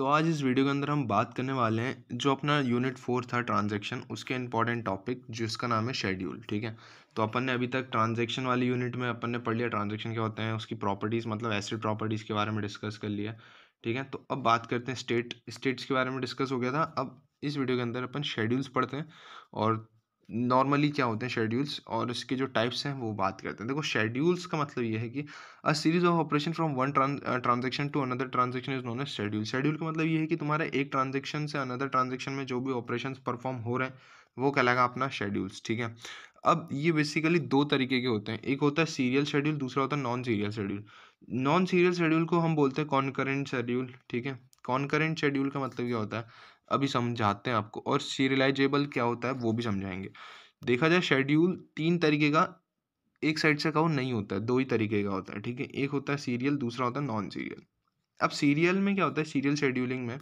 तो आज इस वीडियो के अंदर हम बात करने वाले हैं जो अपना यूनिट फोर था ट्रांजैक्शन उसके इंपॉर्टेंट टॉपिक जिसका नाम है शेड्यूल ठीक है तो अपन ने अभी तक ट्रांजैक्शन वाली यूनिट में अपन ने पढ़ लिया ट्रांजैक्शन क्या होते हैं उसकी प्रॉपर्टीज़ मतलब एसिड प्रॉपर्टीज़ के बारे में डिस्कस कर लिया ठीक है तो अब बात करते हैं स्टेट स्टेट्स के बारे में डिस्कस हो गया था अब इस वीडियो के अंदर अपन शेड्यूल्स पढ़ते हैं और नॉर्मली क्या होते हैं शेड्यूल्स और इसके जो टाइप्स हैं वो बात करते हैं देखो शेड्यूल्स का मतलब ये है कि a series of operation from one transaction to another transaction is known as schedule schedule का मतलब ये है कि तुम्हारे एक ट्रांजेक्शन से अनदर ट्रांजेक्शन में जो भी ऑपरेशन परफॉर्म हो रहे हैं वो कहलाएगा अपना शेड्यूल्स ठीक है अब ये बेसिकली दो तरीके के होते हैं एक होता है सीरियल शेड्यूल दूसरा होता है non serial schedule non serial schedule को हम बोलते हैं कॉन्करेंट शेड्यूल ठीक है कॉन्करेंट शेड्यूल का मतलब क्या होता है अभी समझाते हैं आपको और सीरियलाइजेबल क्या होता है वो भी समझाएंगे देखा जाए शेड्यूल तीन तरीके का एक साइड से कहो नहीं होता है दो ही तरीके का होता है ठीक है एक होता है सीरियल दूसरा होता है नॉन सीरियल अब सीरियल में क्या होता है सीरियल शेड्यूलिंग में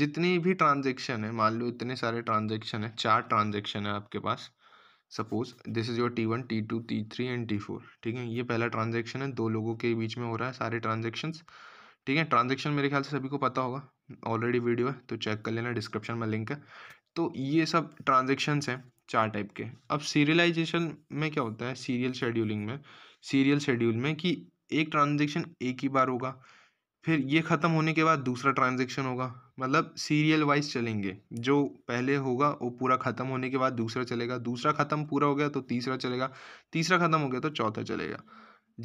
जितनी भी ट्रांजेक्शन है मान लो इतने सारे ट्रांजेक्शन है चार ट्रांजेक्शन है आपके पास suppose this is your T one T two T three and T four ठीक है ये पहला ट्रांजेक्शन है दो लोगों के बीच में हो रहा है सारे ट्रांजेक्शन्स ठीक है ट्रांजेक्शन मेरे ख्याल से सभी को पता होगा ऑलरेडी वीडियो है तो चेक कर लेना डिस्क्रिप्शन में लिंक है तो ये सब ट्रांजेक्शन्स हैं चार टाइप के अब सीरियलाइजेशन में क्या होता है सीरियल शेड्यूलिंग में सीरियल शेड्यूल में कि एक ट्रांजेक्शन एक ही बार होगा फिर ये ख़त्म होने के बाद दूसरा ट्रांजेक्शन होगा मतलब सीरियल वाइज चलेंगे जो पहले होगा वो पूरा ख़त्म होने के बाद दूसरा चलेगा दूसरा ख़त्म पूरा हो गया तो तीसरा चलेगा तीसरा ख़त्म हो गया तो चौथा चलेगा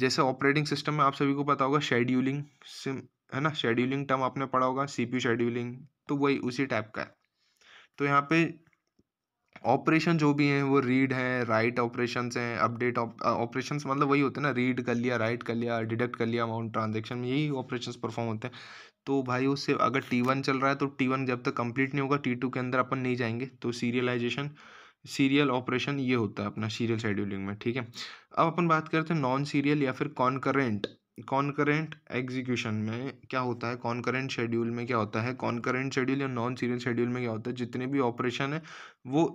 जैसे ऑपरेटिंग सिस्टम में आप सभी को पता होगा शेड्यूलिंग सिम है ना शेड्यूलिंग टर्म आपने पढ़ा होगा सीपीयू शेड्यूलिंग तो वही उसी टाइप का है तो यहाँ पे ऑपरेशन जो भी हैं वो रीड हैं राइट ऑपरेशन हैं अपडेट ऑपरेशन मतलब वही होते हैं ना रीड कर लिया राइट कर लिया डिडक्ट कर लिया अमाउंट ट्रांजेक्शन में यही ऑपरेशन परफॉर्म होते हैं तो भाई उससे अगर टी वन चल रहा है तो टी वन जब तक कंप्लीट नहीं होगा टी टू के अंदर अपन नहीं जाएंगे तो सीरियलाइजेशन सीरियल ऑपरेशन ये होता है अपना सीरियल शेड्यूलिंग में ठीक है अब अपन बात करते हैं नॉन सीरियल या फिर कॉन्करेंट कॉन्करेंट एग्जीक्यूशन में क्या होता है कॉन्करेंट शेड्यूल में क्या होता है कॉन्करेंट शेड्यूल या नॉन सीरियल शेड्यूल में क्या होता है जितने भी ऑपरेशन है वो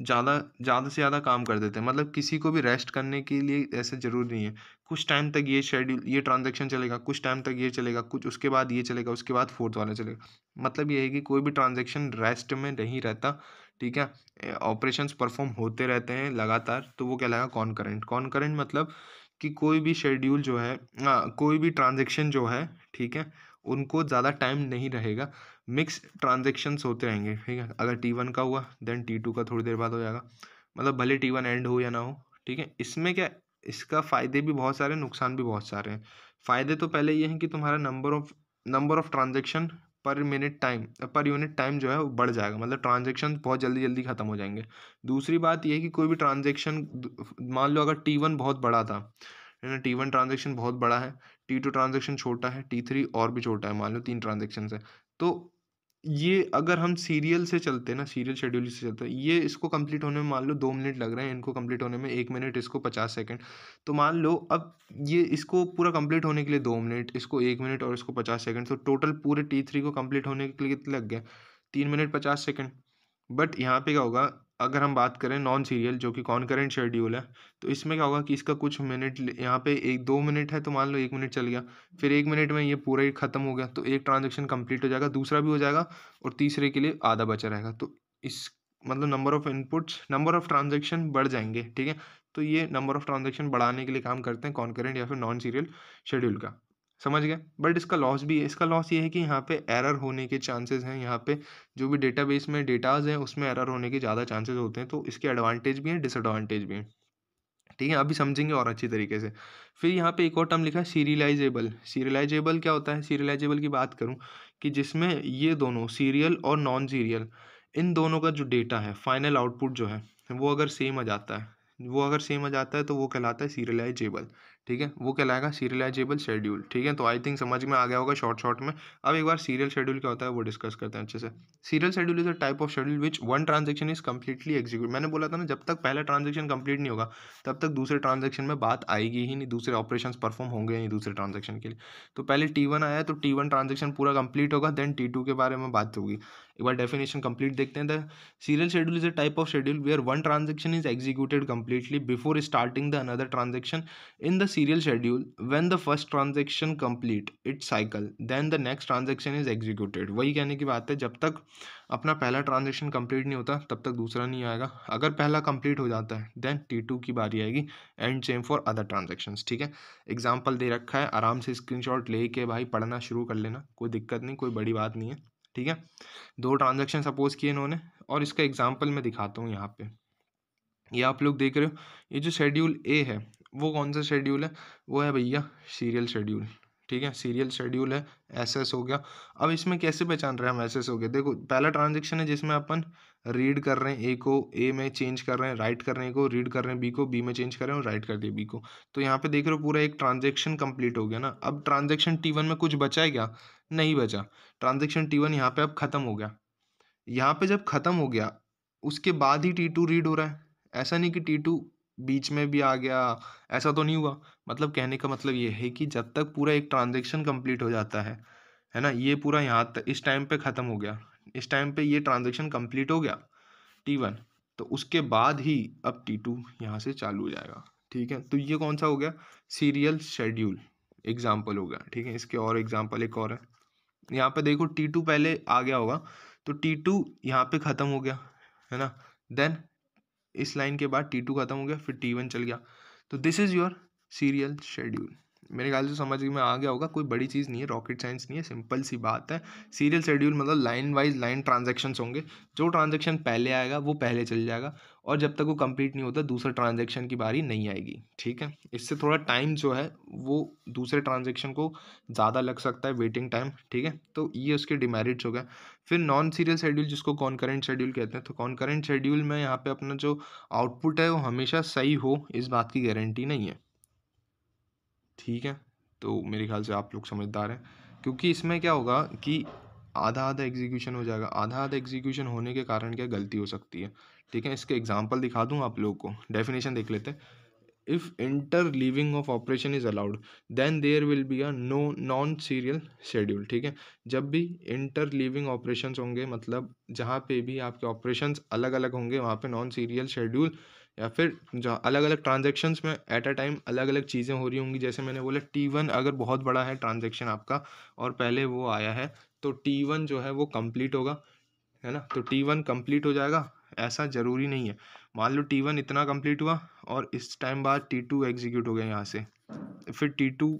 ज़्यादा ज़्यादा से ज़्यादा काम कर देते हैं मतलब किसी को भी रेस्ट करने के लिए ऐसा ज़रूरी नहीं है कुछ टाइम तक ये शेड्यूल ये ट्रांजेक्शन चलेगा कुछ टाइम तक ये चलेगा कुछ उसके बाद ये चलेगा उसके बाद फोर्थ वाला चलेगा मतलब ये है कि कोई भी ट्रांजेक्शन रेस्ट में नहीं रहता ठीक है ऑपरेशंस परफॉर्म होते रहते हैं लगातार तो वो कहलाएगा कॉन करेंट कॉन करेंट मतलब कि कोई भी शेड्यूल जो है आ, कोई भी ट्रांजेक्शन जो है ठीक है उनको ज़्यादा टाइम नहीं रहेगा मिक्स ट्रांजेक्शन्स होते रहेंगे ठीक है अगर टी वन का हुआ देन टी टू का थोड़ी देर बाद हो जाएगा मतलब भले टी वन एंड हो या ना हो ठीक है इसमें क्या इसका फ़ायदे भी बहुत सारे नुकसान भी बहुत सारे हैं फ़ायदे तो पहले ये हैं कि तुम्हारा number of number of transaction per minute time per unit time जो है वो बढ़ जाएगा मतलब ट्रांजेक्शन बहुत जल्दी जल्दी ख़त्म हो जाएंगे दूसरी बात यह है कि कोई भी ट्रांजेक्शन मान लो अगर टी वन बहुत बड़ा था ना टी वन ट्रांजेक्शन बहुत बड़ा है टी टू ट्रांजेक्शन छोटा है टी थ्री और भी छोटा है मान लो तीन ट्रांजेक्शन है तो ये अगर हम सीरियल से चलते हैं ना सीरियल शेड्यूल से चलते हैं ये इसको कंप्लीट होने में मान लो दो मिनट लग रहे हैं इनको कंप्लीट होने में एक मिनट इसको पचास सेकंड तो मान लो अब ये इसको पूरा कंप्लीट होने के लिए दो मिनट इसको एक मिनट और इसको पचास सेकंड तो टोटल पूरे टी थ्री को कंप्लीट होने के लिए लग गया तीन मिनट पचास सेकेंड बट यहाँ पे क्या होगा अगर हम बात करें नॉन सीरियल जो कि कॉन्करेंट शेड्यूल है तो इसमें क्या होगा कि इसका कुछ मिनट यहाँ पे एक दो मिनट है तो मान लो एक मिनट चल गया फिर एक मिनट में ये पूरा ही ख़त्म हो गया तो एक ट्रांजेक्शन कंप्लीट हो जाएगा दूसरा भी हो जाएगा और तीसरे के लिए आधा बचा रहेगा तो इस मतलब number of inputs number of transaction बढ़ जाएंगे ठीक है तो ये नंबर ऑफ़ ट्रांजेक्शन बढ़ाने के लिए काम करते हैं कॉन्करेंट या फिर नॉन सीरियल शेड्यूल का समझ गए बट इसका लॉस भी है इसका लॉस ये है कि यहाँ पे एरर होने के चांसेस हैं यहाँ पे जो भी डेटाबेस में डेटाज हैं उसमें एरर होने के ज़्यादा चांसेस होते हैं तो इसके एडवांटेज भी हैं डिसएडवांटेज भी हैं ठीक है अभी समझेंगे और अच्छी तरीके से फिर यहाँ पे एक और टर्म लिखा है सीरियलाइजेबल सीरियलाइजेबल क्या होता है सीरियलाइजेबल की बात करूँ कि जिसमें ये दोनों सीरियल और नॉन सीरियल इन दोनों का जो डेटा है फाइनल आउटपुट जो है वो अगर सेम आ जाता है वो अगर सेम आ जाता है तो वो कहलाता है सीरियलाइजेबल ठीक है वो कहलाएगा सीरियलाइजेबल शेड्यूल ठीक है तो आई थिंक समझ में आ गया होगा शॉर्ट शॉर्ट में अब एक बार सीरियल शेड्यूल क्या होता है वो डिस्कस करते हैं अच्छे से serial schedule is a type of schedule which one transaction is completely execute मैंने बोला था ना जब तक पहला ट्रांजेक्शन कंप्लीट नहीं होगा तब तक दूसरे ट्रांजेक्शन में बात आएगी ही नहीं दूसरे ऑपरेशन परफॉर्म होंगे नहीं दूसरे ट्रांजेक्शन के लिए तो पहले टी वन आया तो टी वन ट्रांजेक्शन पूरा कंप्लीट होगा देन टी टू के बारे में बात होगी एक बार डेफिनेशन कंप्लीट देखते हैं the serial schedule is a type of schedule where one transaction is executed completely before starting the another transaction in the serial schedule, when the first transaction complete its cycle, then the next transaction is executed. वही कहने की बात है जब तक अपना पहला transaction complete नहीं होता तब तक दूसरा नहीं आएगा अगर पहला कंप्लीट हो जाता है then T2 टू की बारी आएगी and same for other transaction ठीक है एग्जाम्पल दे रखा है आराम से स्क्रीनशॉट लेके भाई पढ़ना शुरू कर लेना कोई दिक्कत नहीं कोई बड़ी बात नहीं है ठीक है दो ट्रांजेक्शन सपोज किए इन्होंने और इसका एग्जाम्पल मैं दिखाता हूँ यहाँ पे ये आप लोग देख रहे हो ये जो शेड्यूल ए है वो कौन सा शेड्यूल है वो है भैया सीरियल शेड्यूल ठीक है सीरियल शेड्यूल है एसएस हो गया अब इसमें कैसे पहचान रहे हैं हम एसएस हो गया देखो पहला ट्रांजेक्शन है जिसमें अपन रीड कर रहे हैं ए को ए में चेंज कर रहे हैं राइट कर रहे हैं को रीड कर रहे हैं बी को बी में चेंज कर रहे हैं और राइट कर दिया बी को तो यहाँ पे देख रहे हो पूरा एक ट्रांजेक्शन कंप्लीट हो गया ना अब ट्रांजेक्शन टी वन में कुछ बचा है क्या नहीं बचा ट्रांजेक्शन टी वन यहाँ पे अब ख़त्म हो गया यहाँ पे जब ख़त्म हो गया उसके बाद ही टी टू रीड हो रहा है ऐसा नहीं कि टी टू बीच में भी आ गया ऐसा तो नहीं हुआ मतलब कहने का मतलब ये है कि जब तक पूरा एक ट्रांजेक्शन कम्प्लीट हो जाता है है ना ये पूरा यहाँ तक इस टाइम पे ख़त्म हो गया इस टाइम पे ये ट्रांजेक्शन कम्प्लीट हो गया टी वन तो उसके बाद ही अब टी टू यहाँ से चालू हो जाएगा ठीक है तो ये कौन सा हो गया सीरियल शेड्यूल एग्जाम्पल हो गया ठीक है इसके और एग्जाम्पल एक और है यहाँ पे देखो टी टू पहले आ गया होगा तो टी टू यहाँ पे ख़त्म हो गया है ना देन इस लाइन के बाद टी टू खत्म हो गया फिर टी वन चल गया तो this is your serial schedule मेरे ख्याल से समझ में आ गया होगा कोई बड़ी चीज़ नहीं है रॉकेट साइंस नहीं है सिंपल सी बात है सीरियल शेड्यूल मतलब लाइन वाइज लाइन ट्रांजेक्शन्स होंगे जो ट्रांजेक्शन पहले आएगा वो पहले चल जाएगा और जब तक वो कंप्लीट नहीं होता दूसरे ट्रांजेक्शन की बारी नहीं आएगी ठीक है इससे थोड़ा टाइम जो है वो दूसरे ट्रांजेक्शन को ज़्यादा लग सकता है वेटिंग टाइम ठीक है तो ये उसके डिमेरिट्स हो गए फिर नॉन सीरियल शेड्यूल जिसको कॉन्करेंट शेड्यूल कहते हैं तो कॉन्करेंट शेड्यूल में यहाँ पर अपना जो आउटपुट है वो हमेशा सही हो इस बात की गारंटी नहीं है ठीक है तो मेरे ख्याल से आप लोग समझदार हैं क्योंकि इसमें क्या होगा कि आधा आधा एग्जीक्यूशन हो जाएगा आधा आधा एग्जीक्यूशन होने के कारण क्या गलती हो सकती है ठीक है इसके एग्जाम्पल दिखा दूँ आप लोग को डेफिनेशन देख लेते हैं if interleaving of operation is allowed then there will be a no non serial schedule ठीक है जब भी इंटरलीविंग ऑपरेशन होंगे मतलब जहाँ पे भी आपके ऑपरेशन अलग अलग होंगे वहाँ पे नॉन सीरियल शेड्यूल या फिर जहाँ अलग अलग ट्रांजेक्शन्स में एट अ टाइम अलग अलग चीज़ें हो रही होंगी जैसे मैंने बोला टी वन अगर बहुत बड़ा है ट्रांजेक्शन आपका और पहले वो आया है तो टी वन जो है वो कंप्लीट होगा है ना तो टी वन कंप्लीट हो जाएगा ऐसा ज़रूरी नहीं है मान लो टी वन इतना कंप्लीट हुआ और इस टाइम बाद टी टू एग्जीक्यूट हो गया यहाँ से तो फिर टी टू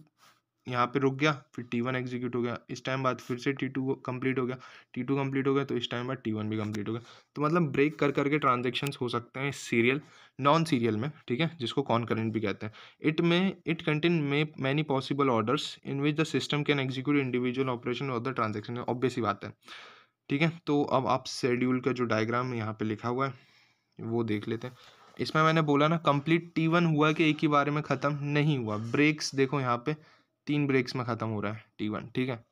यहाँ पे रुक गया फिर टी वन एग्जीक्यूट हो गया इस टाइम बाद फिर से टी टू कम्प्लीट हो गया टी टू कम्प्लीट हो गया तो इस टाइम बाद टी वन भी कम्प्लीट हो गया तो मतलब ब्रेक कर करके ट्रांजेक्शन हो सकते हैं सीरियल नॉन सीरियल में ठीक है जिसको कॉन करेंट भी कहते हैं it may it contain may many possible orders in which the system can execute individual operation और द ट्रांजेक्शन ऑब्वियस ही बात है ठीक है तो अब आप शेड्यूल का जो डायग्राम यहाँ पे लिखा हुआ है वो देख लेते हैं इसमें मैंने बोला ना कंप्लीट टी वन हुआ कि एक ही बारे में ख़त्म नहीं हुआ ब्रेक्स देखो यहाँ पे तीन ब्रेक्स में ख़त्म हो रहा है टी वन ठीक है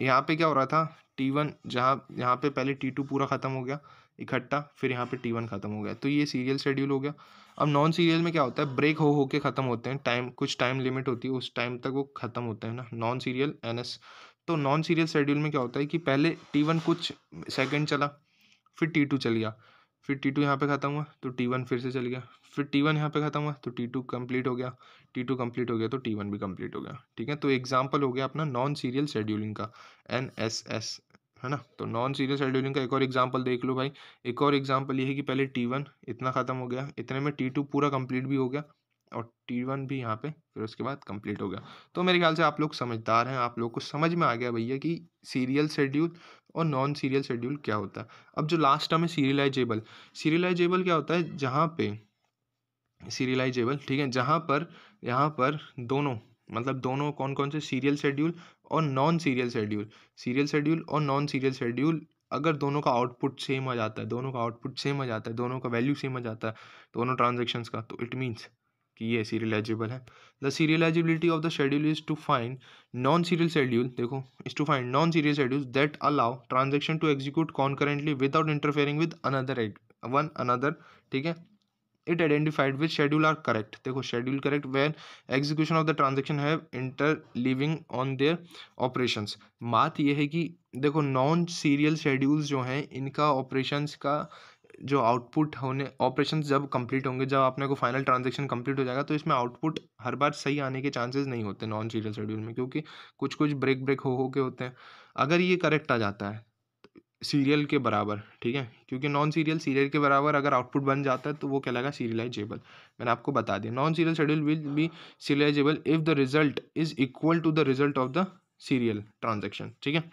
यहाँ पे क्या हो रहा था टी वन जहाँ यहाँ पे पहले टी टू पूरा ख़त्म हो गया इकट्ठा फिर यहाँ पे टी वन ख़त्म हो गया तो ये सीरियल शेड्यूल हो गया अब नॉन सीरियल में क्या होता है ब्रेक हो हो के ख़त्म होते हैं टाइम कुछ टाइम लिमिट होती है उस टाइम तक वो ख़त्म होते हैं ना नॉन सीरियल एन एस तो नॉन सीरियल शेड्यूल में क्या होता है कि पहले टी वन कुछ सेकेंड चला फिर टी टू चल गया फिर टी टू यहाँ पर ख़त्म हुआ तो टी वन फिर से चल गया फिर टी वन यहाँ पे ख़त्म हुआ तो टी टू कम्प्लीट हो गया टी टू कम्प्लीट हो गया तो टी वन भी कम्प्लीट हो गया ठीक है तो एग्जाम्पल हो गया अपना नॉन सीरियल शेड्यूलिंग का एन एस एस है ना तो नॉन सीरियल शेड्यूलिंग का एक और एग्जाम्पल देख लो भाई एक और एग्जाम्पल ये है कि पहले टी वन इतना ख़त्म हो गया इतने में टी टू पूरा कम्प्लीट भी हो गया और टी वन भी यहाँ पे फिर उसके बाद कंप्लीट हो गया तो मेरे ख्याल से आप लोग समझदार हैं आप लोग को समझ में आ गया भैया कि सीरियल शेड्यूल और नॉन सीरियल शेड्यूल क्या होता है अब जो लास्ट टर्म है सीरियलाइजेबल सीरियलाइजेबल क्या होता है जहाँ पे सीरियलाइजेबल ठीक है जहाँ पर यहाँ पर दोनों मतलब दोनों कौन कौन से सीरियल शेड्यूल और non serial schedule serial schedule और नॉन सीरियल शेड्यूल अगर दोनों का आउटपुट सेम आ जाता है दोनों का आउटपुट सेम आ जाता है दोनों का वैल्यू सेम आ जाता है दोनों ट्रांजेक्शन्स का तो इट मीन्स कि ये सीरियलाइजेबल है the serializability of the schedule is to find non serial schedule देखो is to find non serial schedule that allow transaction to execute concurrently without interfering with another one another ठीक है it identified with schedule are correct देखो schedule correct when execution of the transaction have interleaving on their operation बात यह है कि देखो non serial schedules जो हैं इनका ऑपरेशंस का जो आउटपुट होने ऑपरेशन जब कंप्लीट होंगे जब अपने को फाइनल ट्रांजेक्शन कंप्लीट हो जाएगा तो इसमें आउटपुट हर बार सही आने के चांसेस नहीं होते नॉन सीरियल शेड्यूल में क्योंकि कुछ कुछ ब्रेक ब्रेक हो हो के होते हैं अगर ये करेक्ट आ जाता है सीरियल के बराबर ठीक है क्योंकि नॉन सीरियल सीरियल के बराबर अगर आउटपुट बन जाता है तो वो कहलाएगा सीरियलाइजेबल मैंने आपको बता दिया non serial schedule will be serializable if the result is equal to the result of the serial transaction ठीक है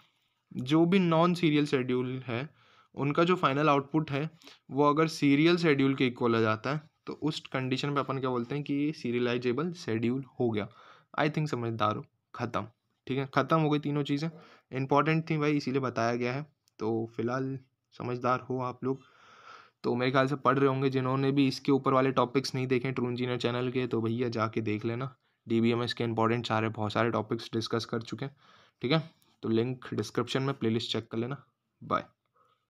जो भी नॉन सीरियल शेड्यूल है उनका जो फाइनल आउटपुट है वो अगर सीरियल शेड्यूल के इक्वल आ जाता है तो उस कंडीशन पे अपन क्या बोलते हैं कि ये सीरियलाइजेबल शेड्यूल हो गया आई थिंक समझदार हो ख़त्म ठीक है ख़त्म हो गई तीनों चीज़ें इंपॉर्टेंट थी भाई इसीलिए बताया गया है तो फिलहाल समझदार हो आप लोग तो मेरे ख्याल से पढ़ रहे होंगे जिन्होंने भी इसके ऊपर वाले टॉपिक्स नहीं देखे ट्रू इंजीनियर चैनल के तो भैया जाके देख लेना डी बी एम एस के इंपॉर्टेंट सारे बहुत सारे टॉपिक्स डिस्कस कर चुके हैं ठीक है तो लिंक डिस्क्रिप्शन में प्लेलिस्ट चेक कर लेना बाय